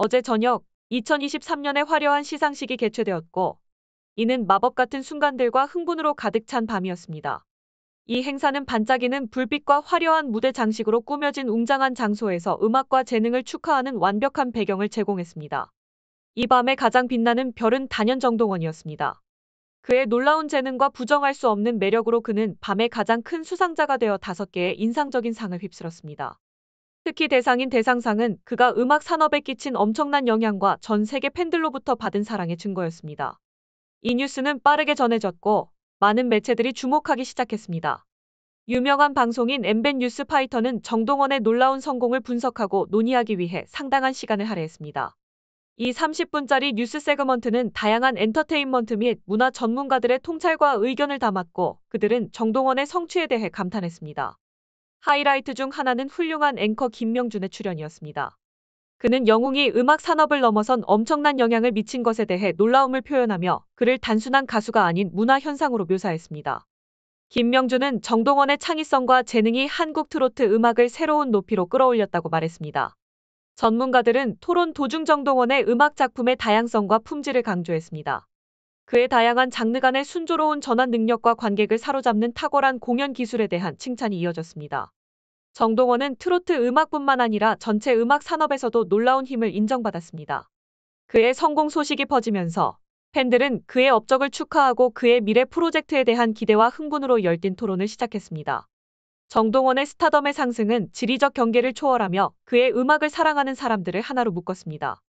어제 저녁 2023년의 화려한 시상식이 개최되었고 이는 마법 같은 순간들과 흥분으로 가득 찬 밤이었습니다. 이 행사는 반짝이는 불빛과 화려한 무대 장식으로 꾸며진 웅장한 장소에서 음악과 재능을 축하하는 완벽한 배경을 제공했습니다. 이 밤의 가장 빛나는 별은 단연 정동원이었습니다. 그의 놀라운 재능과 부정할 수 없는 매력으로 그는 밤의 가장 큰 수상자가 되어 다섯 개의 인상적인 상을 휩쓸었습니다. 특히 대상인 대상상은 그가 음악 산업에 끼친 엄청난 영향과 전 세계 팬들로부터 받은 사랑의 증거였습니다. 이 뉴스는 빠르게 전해졌고 많은 매체들이 주목하기 시작했습니다. 유명한 방송인 엠벤 뉴스 파이터는 정동원의 놀라운 성공을 분석하고 논의하기 위해 상당한 시간을 할애했습니다. 이 30분짜리 뉴스 세그먼트는 다양한 엔터테인먼트 및 문화 전문가들의 통찰과 의견을 담았고 그들은 정동원의 성취에 대해 감탄했습니다. 하이라이트 중 하나는 훌륭한 앵커 김명준의 출연이었습니다. 그는 영웅이 음악 산업을 넘어선 엄청난 영향을 미친 것에 대해 놀라움을 표현하며 그를 단순한 가수가 아닌 문화 현상으로 묘사했습니다. 김명준은 정동원의 창의성과 재능이 한국 트로트 음악을 새로운 높이로 끌어올렸다고 말했습니다. 전문가들은 토론 도중 정동원의 음악 작품의 다양성과 품질을 강조했습니다. 그의 다양한 장르 간의 순조로운 전환 능력과 관객을 사로잡는 탁월한 공연 기술에 대한 칭찬이 이어졌습니다. 정동원은 트로트 음악뿐만 아니라 전체 음악 산업에서도 놀라운 힘을 인정받았습니다. 그의 성공 소식이 퍼지면서 팬들은 그의 업적을 축하하고 그의 미래 프로젝트에 대한 기대와 흥분으로 열띤 토론을 시작했습니다. 정동원의 스타덤의 상승은 지리적 경계를 초월하며 그의 음악을 사랑하는 사람들을 하나로 묶었습니다.